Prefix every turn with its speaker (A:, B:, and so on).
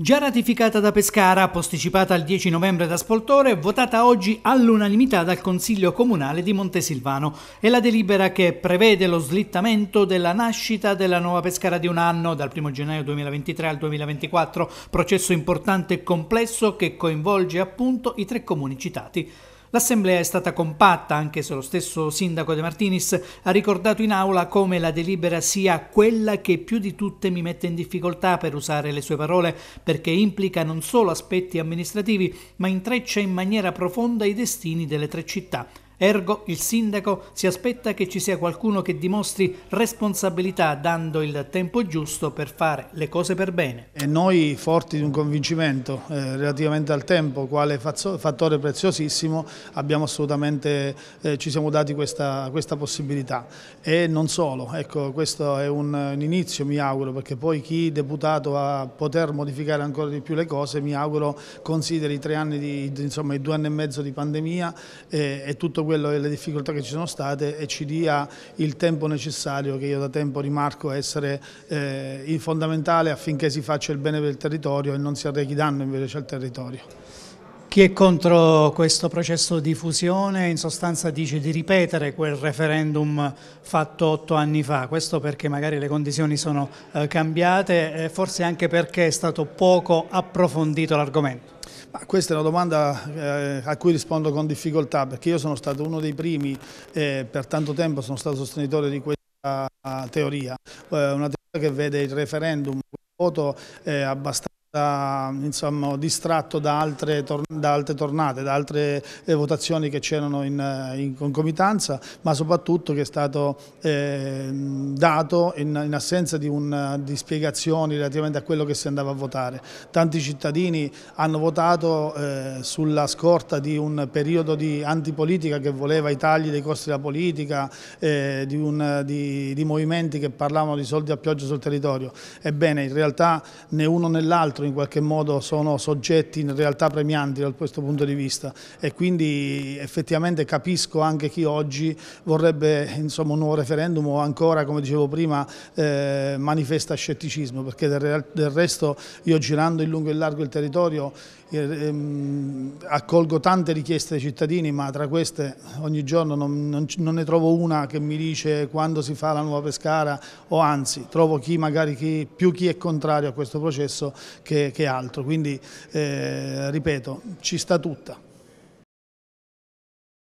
A: Già ratificata da Pescara, posticipata al 10 novembre da Spoltore, votata oggi all'unanimità dal Consiglio Comunale di Montesilvano, è la delibera che prevede lo slittamento della nascita della nuova Pescara di un anno, dal 1 gennaio 2023 al 2024, processo importante e complesso che coinvolge appunto i tre comuni citati. L'assemblea è stata compatta, anche se lo stesso sindaco De Martinis ha ricordato in aula come la delibera sia quella che più di tutte mi mette in difficoltà, per usare le sue parole, perché implica non solo aspetti amministrativi, ma intreccia in maniera profonda i destini delle tre città. Ergo, il sindaco si aspetta che ci sia qualcuno che dimostri responsabilità dando il tempo giusto per fare le cose
B: per bene. E noi forti di un convincimento eh, relativamente al tempo, quale fattore preziosissimo, abbiamo assolutamente, eh, ci siamo dati questa, questa, possibilità. E non solo, ecco, questo è un, un inizio mi auguro, perché poi chi deputato a poter modificare ancora di più le cose, mi auguro consideri i tre anni, di, insomma i due anni e mezzo di pandemia eh, e tutto quello e le difficoltà che ci sono state e ci dia il tempo necessario che io da tempo rimarco essere eh, il fondamentale affinché si faccia il bene per il territorio e non si arrechi danno invece al territorio. Chi è contro questo processo di fusione in sostanza dice di ripetere quel referendum
A: fatto otto anni fa, questo perché magari le condizioni sono eh, cambiate, forse
B: anche perché è stato poco approfondito l'argomento. Ma questa è una domanda eh, a cui rispondo con difficoltà perché io sono stato uno dei primi e eh, per tanto tempo sono stato sostenitore di questa teoria, eh, una teoria che vede il referendum, un voto eh, abbastanza da, insomma, distratto da altre, da altre, tornate, da altre eh, votazioni che c'erano in, eh, in, concomitanza, ma soprattutto che è stato eh, dato in, in assenza di, un, di, spiegazioni relativamente a quello che si andava a votare. Tanti cittadini hanno votato eh, sulla scorta di un periodo di antipolitica che voleva i tagli dei costi della politica, eh, di, un, di, di movimenti che parlavano di soldi a pioggia sul territorio. Ebbene, in realtà né uno né l'altro l'altro in qualche modo sono soggetti in realtà premianti da questo punto di vista e quindi effettivamente capisco anche chi oggi vorrebbe insomma, un nuovo referendum o ancora come dicevo prima eh, manifesta scetticismo perché del, del resto io girando in lungo e in largo il territorio Ehm, accolgo tante richieste dei cittadini ma tra queste ogni giorno non, non, non, ne trovo una che mi dice quando si fa la nuova pescara o anzi trovo chi magari chi, più chi è contrario a questo processo che, che altro quindi eh, ripeto ci sta tutta.